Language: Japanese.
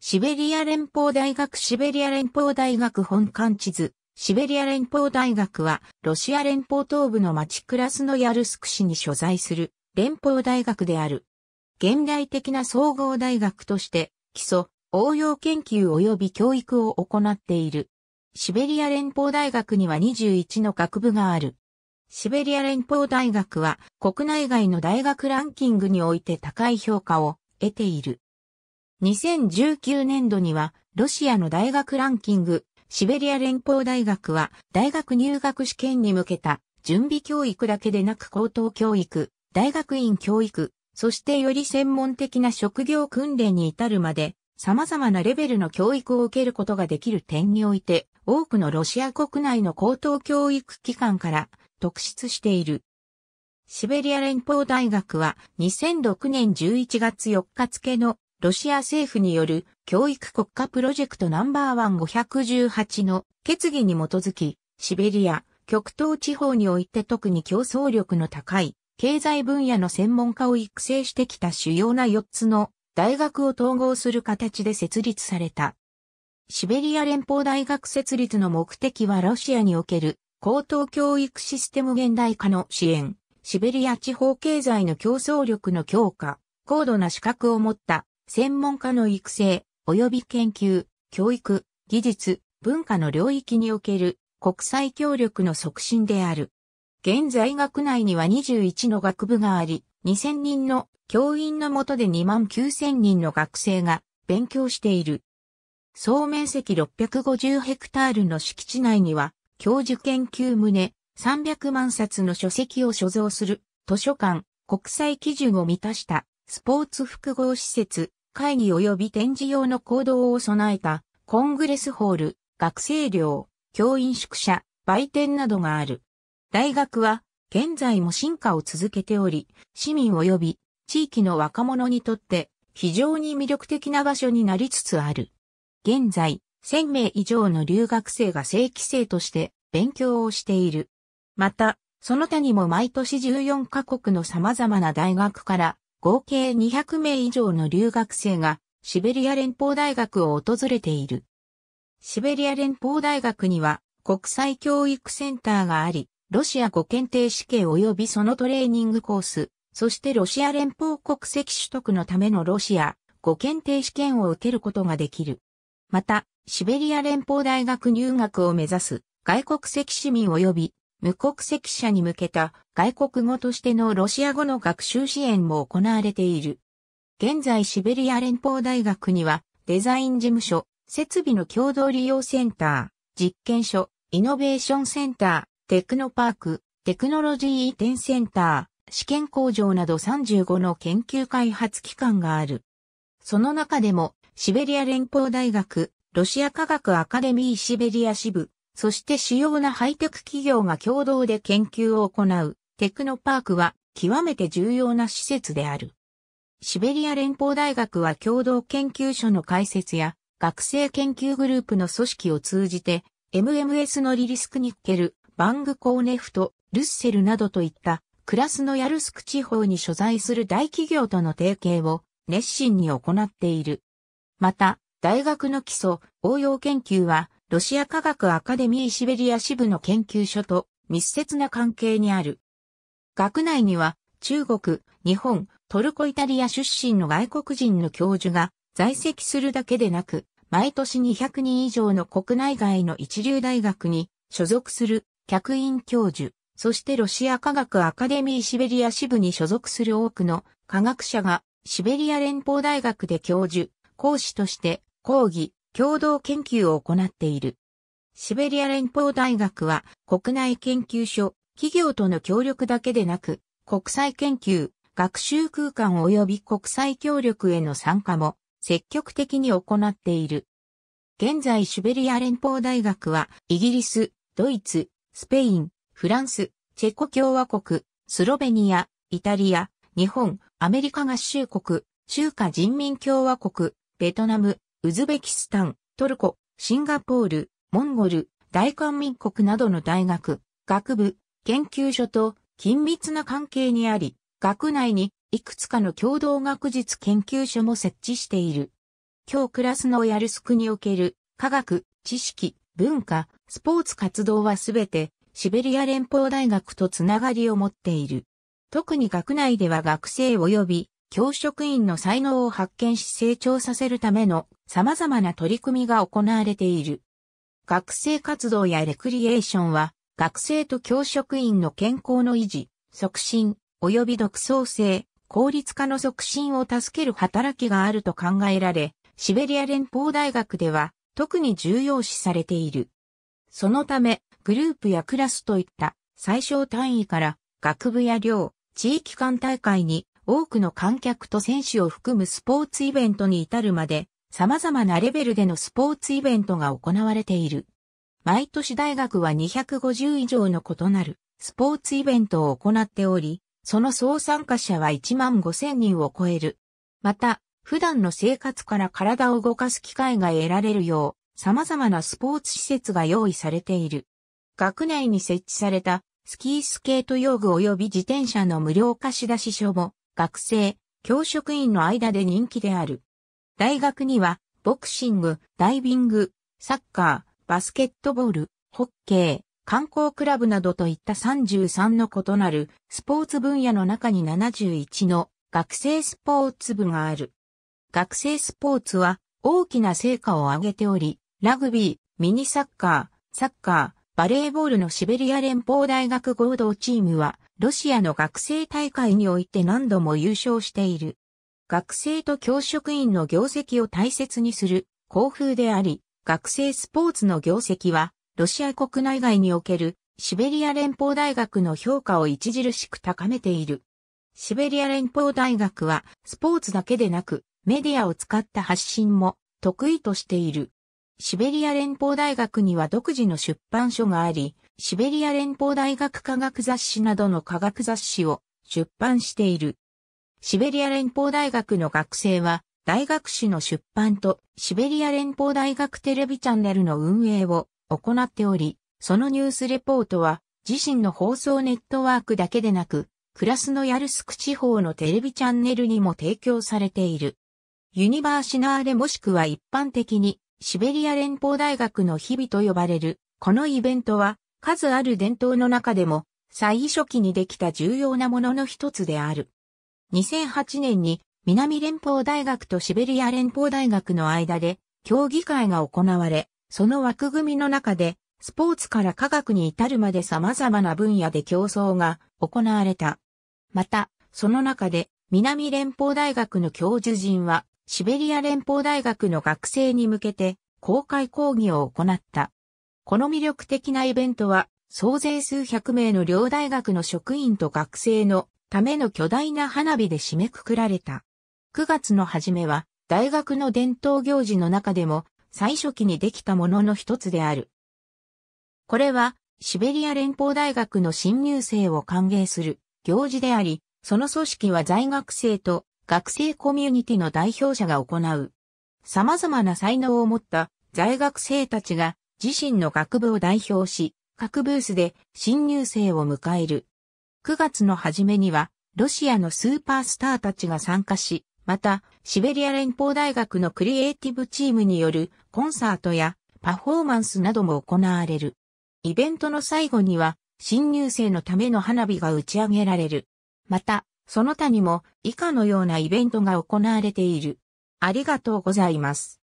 シベリア連邦大学シベリア連邦大学本館地図。シベリア連邦大学は、ロシア連邦東部の町クラスのヤルスク市に所在する連邦大学である。現代的な総合大学として、基礎、応用研究及び教育を行っている。シベリア連邦大学には21の学部がある。シベリア連邦大学は国内外の大学ランキングにおいて高い評価を得ている。2019年度には、ロシアの大学ランキング、シベリア連邦大学は、大学入学試験に向けた、準備教育だけでなく高等教育、大学院教育、そしてより専門的な職業訓練に至るまで、様々なレベルの教育を受けることができる点において、多くのロシア国内の高等教育機関から特筆している。シベリア連邦大学は2006年11月4日付のロシア政府による教育国家プロジェクトナンバーワン518の決議に基づき、シベリア、極東地方において特に競争力の高い経済分野の専門家を育成してきた主要な4つの大学を統合する形で設立された。シベリア連邦大学設立の目的はロシアにおける高等教育システム現代化の支援、シベリア地方経済の競争力の強化、高度な資格を持った専門家の育成、及び研究、教育、技術、文化の領域における国際協力の促進である。現在学内には21の学部があり、2000人の教員のもとで2万9000人の学生が勉強している。総面積650ヘクタールの敷地内には、教授研究棟300万冊の書籍を所蔵する図書館、国際基準を満たしたスポーツ複合施設、会議及び展示用の行動を備えた、コングレスホール、学生寮、教員宿舎、売店などがある。大学は、現在も進化を続けており、市民及び地域の若者にとって非常に魅力的な場所になりつつある。現在、1000名以上の留学生が正規生として勉強をしている。また、その他にも毎年14カ国の様々な大学から合計200名以上の留学生がシベリア連邦大学を訪れている。シベリア連邦大学には国際教育センターがあり、ロシア語検定試験及びそのトレーニングコース、そしてロシア連邦国籍取得のためのロシア語検定試験を受けることができる。また、シベリア連邦大学入学を目指す外国籍市民及び無国籍者に向けた外国語としてのロシア語の学習支援も行われている。現在シベリア連邦大学にはデザイン事務所、設備の共同利用センター、実験所、イノベーションセンター、テクノパーク、テクノロジー移転センター、試験工場など35の研究開発機関がある。その中でも、シベリア連邦大学、ロシア科学アカデミーシベリア支部、そして主要なハイテク企業が共同で研究を行うテクノパークは極めて重要な施設である。シベリア連邦大学は共同研究所の開設や学生研究グループの組織を通じて MMS のリリスクニッケル、バングコーネフト、ルッセルなどといったクラスのヤルスク地方に所在する大企業との提携を熱心に行っている。また、大学の基礎、応用研究はロシア科学アカデミーシベリア支部の研究所と密接な関係にある。学内には中国、日本、トルコイタリア出身の外国人の教授が在籍するだけでなく、毎年200人以上の国内外の一流大学に所属する客員教授、そしてロシア科学アカデミーシベリア支部に所属する多くの科学者がシベリア連邦大学で教授、講師として講義、共同研究を行っている。シベリア連邦大学は国内研究所、企業との協力だけでなく、国際研究、学習空間及び国際協力への参加も積極的に行っている。現在シベリア連邦大学はイギリス、ドイツ、スペイン、フランス、チェコ共和国、スロベニア、イタリア、日本、アメリカ合衆国、中華人民共和国、ベトナム、ウズベキスタン、トルコ、シンガポール、モンゴル、大韓民国などの大学、学部、研究所と緊密な関係にあり、学内にいくつかの共同学術研究所も設置している。今日クラスのヤルスクにおける科学、知識、文化、スポーツ活動はすべてシベリア連邦大学とつながりを持っている。特に学内では学生及び教職員の才能を発見し成長させるための様々な取り組みが行われている。学生活動やレクリエーションは、学生と教職員の健康の維持、促進、及び独創性、効率化の促進を助ける働きがあると考えられ、シベリア連邦大学では特に重要視されている。そのため、グループやクラスといった最小単位から学部や寮、地域間大会に多くの観客と選手を含むスポーツイベントに至るまで、様々なレベルでのスポーツイベントが行われている。毎年大学は250以上の異なるスポーツイベントを行っており、その総参加者は1万5000人を超える。また、普段の生活から体を動かす機会が得られるよう、様々なスポーツ施設が用意されている。学内に設置されたスキースケート用具及び自転車の無料貸し出し所も学生、教職員の間で人気である。大学には、ボクシング、ダイビング、サッカー、バスケットボール、ホッケー、観光クラブなどといった33の異なるスポーツ分野の中に71の学生スポーツ部がある。学生スポーツは大きな成果を上げており、ラグビー、ミニサッカー、サッカー、バレーボールのシベリア連邦大学合同チームはロシアの学生大会において何度も優勝している。学生と教職員の業績を大切にする校風であり、学生スポーツの業績は、ロシア国内外におけるシベリア連邦大学の評価を著しく高めている。シベリア連邦大学はスポーツだけでなくメディアを使った発信も得意としている。シベリア連邦大学には独自の出版書があり、シベリア連邦大学科学雑誌などの科学雑誌を出版している。シベリア連邦大学の学生は、大学誌の出版とシベリア連邦大学テレビチャンネルの運営を行っており、そのニュースレポートは自身の放送ネットワークだけでなく、クラスのヤルスク地方のテレビチャンネルにも提供されている。ユニバーシナーレもしくは一般的にシベリア連邦大学の日々と呼ばれる、このイベントは数ある伝統の中でも、最初期にできた重要なものの一つである。2008年に南連邦大学とシベリア連邦大学の間で協議会が行われ、その枠組みの中でスポーツから科学に至るまで様々な分野で競争が行われた。また、その中で南連邦大学の教授陣はシベリア連邦大学の学生に向けて公開講義を行った。この魅力的なイベントは、総勢数百名の両大学の職員と学生のための巨大な花火で締めくくられた。9月の初めは、大学の伝統行事の中でも、最初期にできたものの一つである。これは、シベリア連邦大学の新入生を歓迎する行事であり、その組織は在学生と学生コミュニティの代表者が行う。様々な才能を持った在学生たちが自身の学部を代表し、各ブースで新入生を迎える。9月の初めには、ロシアのスーパースターたちが参加し、また、シベリア連邦大学のクリエイティブチームによるコンサートやパフォーマンスなども行われる。イベントの最後には、新入生のための花火が打ち上げられる。また、その他にも以下のようなイベントが行われている。ありがとうございます。